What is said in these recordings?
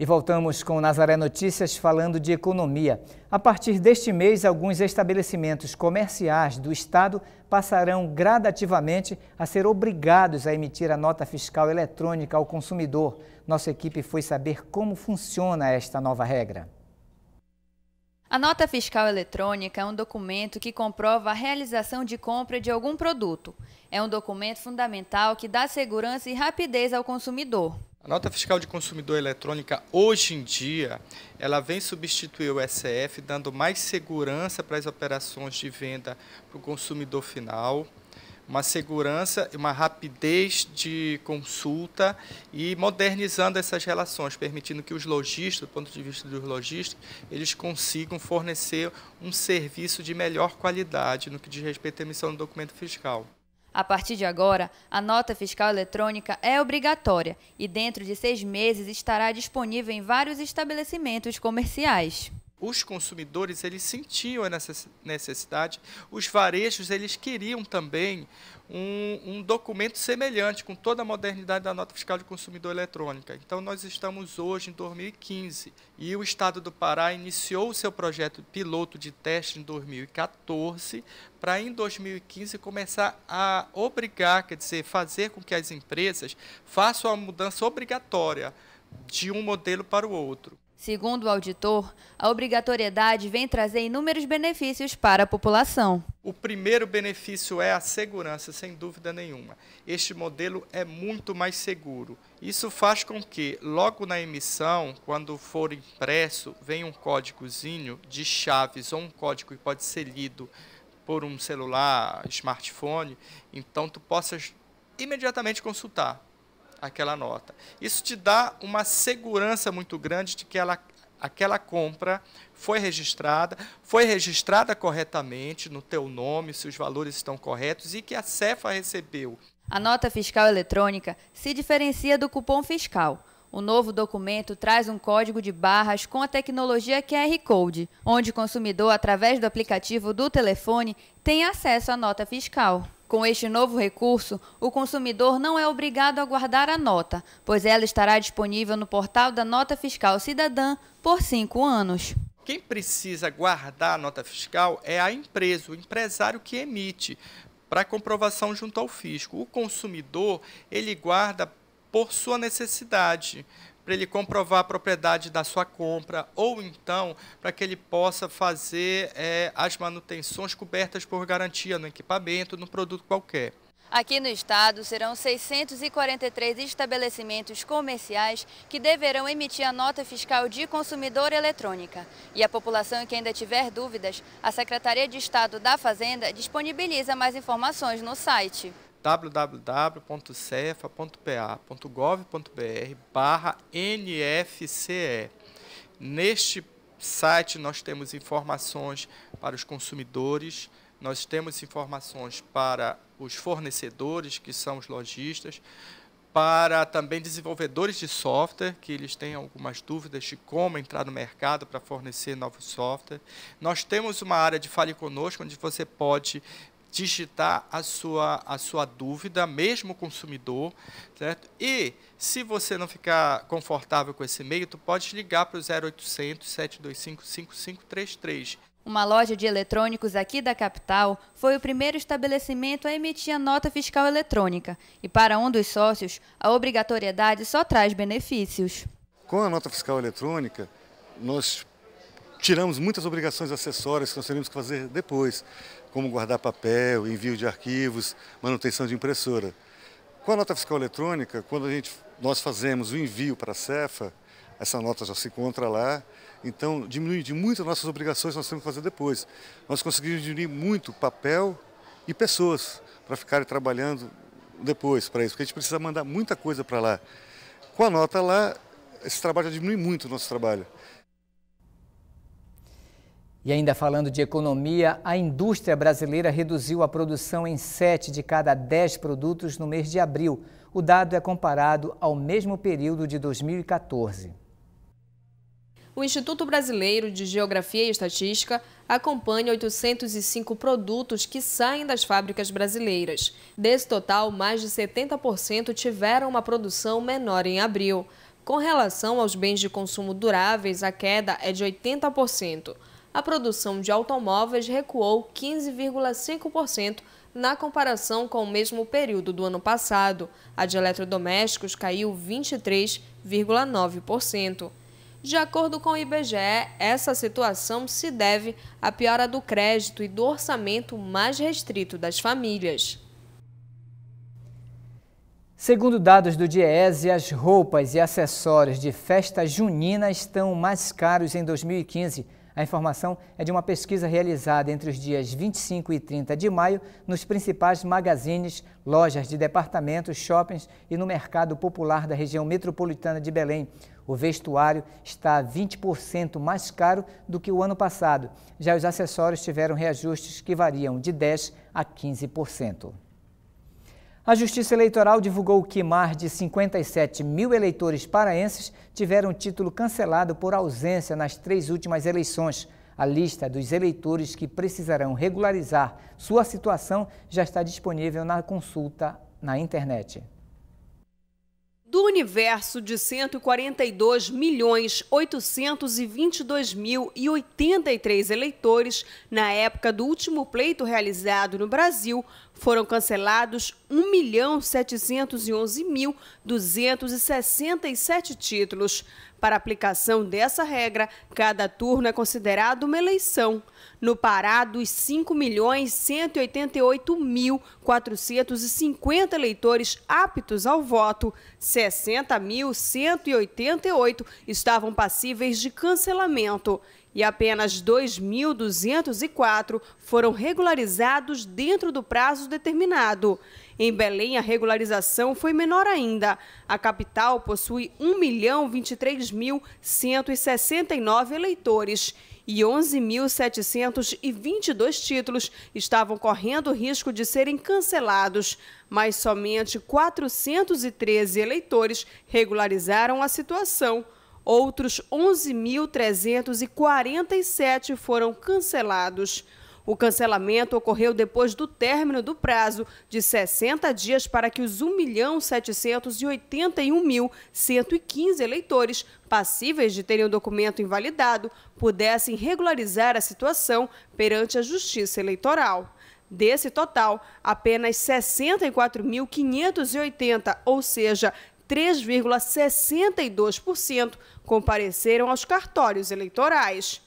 E voltamos com Nazaré Notícias falando de economia. A partir deste mês, alguns estabelecimentos comerciais do Estado passarão gradativamente a ser obrigados a emitir a nota fiscal eletrônica ao consumidor. Nossa equipe foi saber como funciona esta nova regra. A nota fiscal eletrônica é um documento que comprova a realização de compra de algum produto. É um documento fundamental que dá segurança e rapidez ao consumidor. A nota fiscal de consumidor eletrônica hoje em dia, ela vem substituir o SF, dando mais segurança para as operações de venda para o consumidor final, uma segurança e uma rapidez de consulta e modernizando essas relações, permitindo que os lojistas, do ponto de vista dos lojistas, eles consigam fornecer um serviço de melhor qualidade no que diz respeito à emissão do documento fiscal. A partir de agora, a nota fiscal eletrônica é obrigatória e, dentro de seis meses, estará disponível em vários estabelecimentos comerciais os consumidores eles sentiam a necessidade, os varejos eles queriam também um, um, documento semelhante com toda a modernidade da nota fiscal de consumidor eletrônica. Então nós estamos hoje em 2015 e o Estado do Pará iniciou o seu projeto piloto de teste em 2014 para em 2015 começar a obrigar, quer dizer, fazer com que as empresas façam a mudança obrigatória de um modelo para o outro. Segundo o auditor, a obrigatoriedade vem trazer inúmeros benefícios para a população. O primeiro benefício é a segurança, sem dúvida nenhuma. Este modelo é muito mais seguro. Isso faz com que, logo na emissão, quando for impresso, venha um códigozinho de chaves ou um código que pode ser lido por um celular, smartphone, então tu possas imediatamente consultar aquela nota. Isso te dá uma segurança muito grande de que ela, aquela compra foi registrada, foi registrada corretamente no teu nome, se os valores estão corretos e que a Cefa recebeu. A nota fiscal eletrônica se diferencia do cupom fiscal. O novo documento traz um código de barras com a tecnologia QR Code, onde o consumidor, através do aplicativo do telefone, tem acesso à nota fiscal. Com este novo recurso, o consumidor não é obrigado a guardar a nota, pois ela estará disponível no portal da Nota Fiscal Cidadã por cinco anos. Quem precisa guardar a nota fiscal é a empresa, o empresário que emite, para comprovação junto ao fisco. O consumidor, ele guarda por sua necessidade, para ele comprovar a propriedade da sua compra, ou então para que ele possa fazer é, as manutenções cobertas por garantia no equipamento, no produto qualquer. Aqui no estado serão 643 estabelecimentos comerciais que deverão emitir a nota fiscal de consumidor eletrônica. E a população que ainda tiver dúvidas, a Secretaria de Estado da Fazenda disponibiliza mais informações no site www.cefa.pa.gov.br barra NFCE. Neste site nós temos informações para os consumidores, nós temos informações para os fornecedores, que são os lojistas, para também desenvolvedores de software, que eles têm algumas dúvidas de como entrar no mercado para fornecer novo software. Nós temos uma área de Fale Conosco, onde você pode digitar a sua, a sua dúvida, mesmo consumidor, certo? E se você não ficar confortável com esse e-mail, tu pode ligar para o 0800 725 5533. Uma loja de eletrônicos aqui da capital foi o primeiro estabelecimento a emitir a nota fiscal eletrônica, e para um dos sócios, a obrigatoriedade só traz benefícios. Com a nota fiscal eletrônica, nós tiramos muitas obrigações acessórias que nós teríamos que fazer depois como guardar papel, envio de arquivos, manutenção de impressora. Com a nota fiscal eletrônica, quando a gente, nós fazemos o envio para a Cefa, essa nota já se encontra lá, então diminui de muito as nossas obrigações que nós temos que fazer depois. Nós conseguimos diminuir muito papel e pessoas para ficarem trabalhando depois para isso, porque a gente precisa mandar muita coisa para lá. Com a nota lá, esse trabalho já diminui muito o nosso trabalho. E ainda falando de economia, a indústria brasileira reduziu a produção em 7 de cada 10 produtos no mês de abril. O dado é comparado ao mesmo período de 2014. O Instituto Brasileiro de Geografia e Estatística acompanha 805 produtos que saem das fábricas brasileiras. Desse total, mais de 70% tiveram uma produção menor em abril. Com relação aos bens de consumo duráveis, a queda é de 80% a produção de automóveis recuou 15,5% na comparação com o mesmo período do ano passado. A de eletrodomésticos caiu 23,9%. De acordo com o IBGE, essa situação se deve à piora do crédito e do orçamento mais restrito das famílias. Segundo dados do Diese, as roupas e acessórios de festa junina estão mais caros em 2015 a informação é de uma pesquisa realizada entre os dias 25 e 30 de maio nos principais magazines, lojas de departamentos, shoppings e no mercado popular da região metropolitana de Belém. O vestuário está 20% mais caro do que o ano passado. Já os acessórios tiveram reajustes que variam de 10% a 15%. A Justiça Eleitoral divulgou que mais de 57 mil eleitores paraenses tiveram título cancelado por ausência nas três últimas eleições. A lista dos eleitores que precisarão regularizar sua situação já está disponível na consulta na internet. Do universo de 142 milhões 822 mil e 83 eleitores na época do último pleito realizado no Brasil, foram cancelados 1.711.267 títulos. Para aplicação dessa regra, cada turno é considerado uma eleição. No Pará, dos 5.188.450 eleitores aptos ao voto, 60.188 estavam passíveis de cancelamento e apenas 2.204 foram regularizados dentro do prazo determinado. Em Belém, a regularização foi menor ainda. A capital possui 1.023.169 eleitores e 11.722 títulos estavam correndo risco de serem cancelados, mas somente 413 eleitores regularizaram a situação outros 11.347 foram cancelados. O cancelamento ocorreu depois do término do prazo de 60 dias para que os 1.781.115 eleitores passíveis de terem o documento invalidado pudessem regularizar a situação perante a Justiça Eleitoral. Desse total, apenas 64.580, ou seja, 3,62% compareceram aos cartórios eleitorais.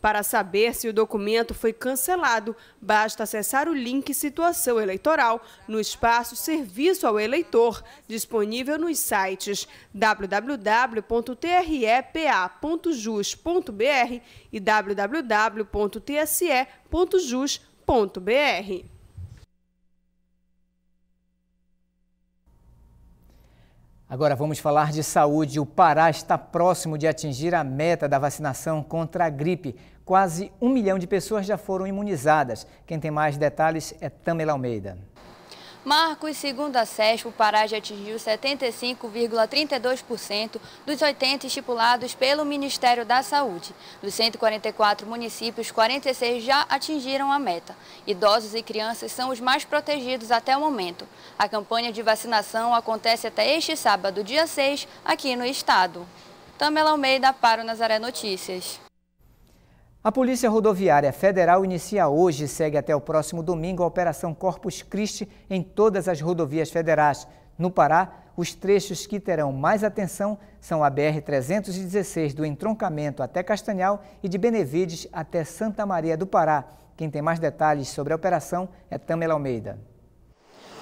Para saber se o documento foi cancelado, basta acessar o link Situação Eleitoral no espaço Serviço ao Eleitor, disponível nos sites www.trepa.jus.br e www.tse.jus.br. Agora vamos falar de saúde. O Pará está próximo de atingir a meta da vacinação contra a gripe. Quase um milhão de pessoas já foram imunizadas. Quem tem mais detalhes é Tamela Almeida. Marcos, segundo a SESP, o já atingiu 75,32% dos 80 estipulados pelo Ministério da Saúde. Dos 144 municípios, 46 já atingiram a meta. Idosos e crianças são os mais protegidos até o momento. A campanha de vacinação acontece até este sábado, dia 6, aqui no estado. Tamela Almeida para o Nazaré Notícias. A Polícia Rodoviária Federal inicia hoje e segue até o próximo domingo a Operação Corpus Christi em todas as rodovias federais. No Pará, os trechos que terão mais atenção são a BR-316 do Entroncamento até Castanhal e de Benevides até Santa Maria do Pará. Quem tem mais detalhes sobre a operação é Tamela Almeida.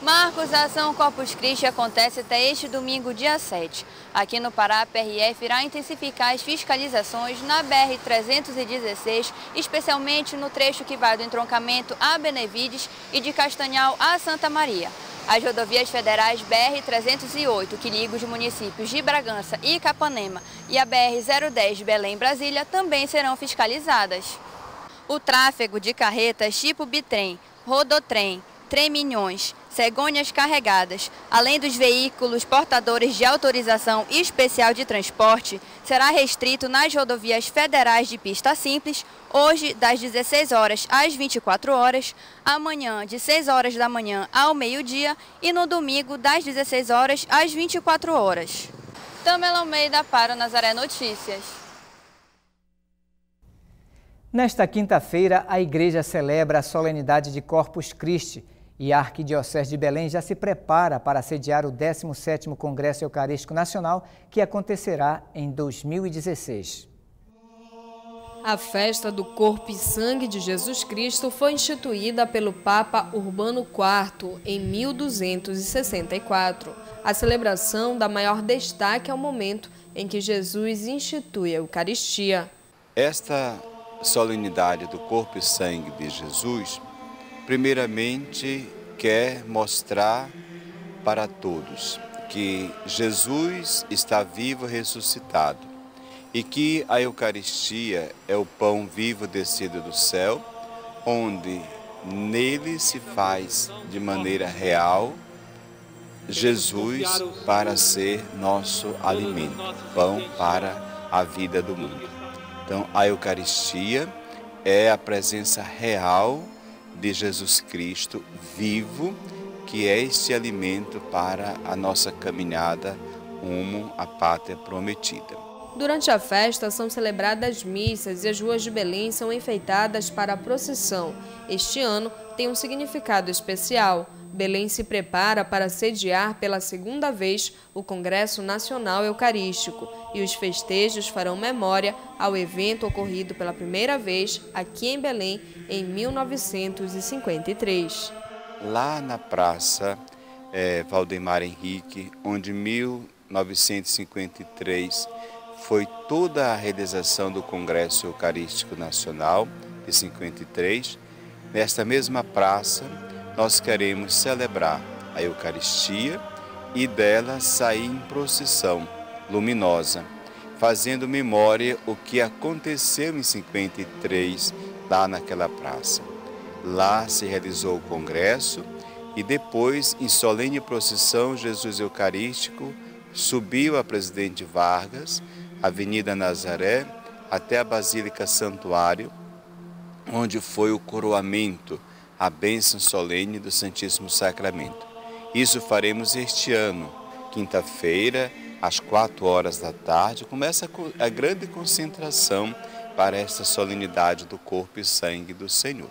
Marcos, a ação Corpus Christi acontece até este domingo, dia 7. Aqui no Pará, a PRF irá intensificar as fiscalizações na BR-316, especialmente no trecho que vai do entroncamento a Benevides e de Castanhal a Santa Maria. As rodovias federais BR-308, que liga os municípios de Bragança e Capanema, e a BR-010 Belém-Brasília também serão fiscalizadas. O tráfego de carretas tipo bitrem, rodotrem, treminhões, cegonhas carregadas, além dos veículos portadores de autorização especial de transporte, será restrito nas rodovias federais de pista simples, hoje das 16 horas às 24 horas, amanhã de 6 horas da manhã ao meio-dia e no domingo das 16 horas às 24 horas. Tamela Almeida para o Nazaré Notícias. Nesta quinta-feira, a igreja celebra a solenidade de Corpus Christi, e a Arquidiocese de Belém já se prepara para sediar o 17º Congresso Eucarístico Nacional, que acontecerá em 2016. A festa do corpo e sangue de Jesus Cristo foi instituída pelo Papa Urbano IV em 1264. A celebração dá maior destaque ao momento em que Jesus institui a Eucaristia. Esta solenidade do corpo e sangue de Jesus primeiramente quer mostrar para todos que Jesus está vivo ressuscitado e que a Eucaristia é o pão vivo descido do céu, onde nele se faz de maneira real Jesus para ser nosso alimento, pão para a vida do mundo. Então, a Eucaristia é a presença real de Jesus Cristo vivo, que é esse alimento para a nossa caminhada rumo à pátria prometida. Durante a festa são celebradas missas e as ruas de Belém são enfeitadas para a procissão. Este ano tem um significado especial. Belém se prepara para sediar pela segunda vez o Congresso Nacional Eucarístico e os festejos farão memória ao evento ocorrido pela primeira vez aqui em Belém em 1953. Lá na Praça é, Valdemar Henrique, onde 1953 foi toda a realização do Congresso Eucarístico Nacional de 53, nesta mesma praça nós queremos celebrar a Eucaristia e dela sair em procissão luminosa, fazendo memória o que aconteceu em 53, lá naquela praça. Lá se realizou o congresso e depois, em solene procissão, Jesus Eucarístico subiu a Presidente Vargas, Avenida Nazaré, até a Basílica Santuário, onde foi o coroamento, a bênção solene do Santíssimo Sacramento. Isso faremos este ano, quinta-feira, às quatro horas da tarde, começa a grande concentração para esta solenidade do corpo e sangue do Senhor.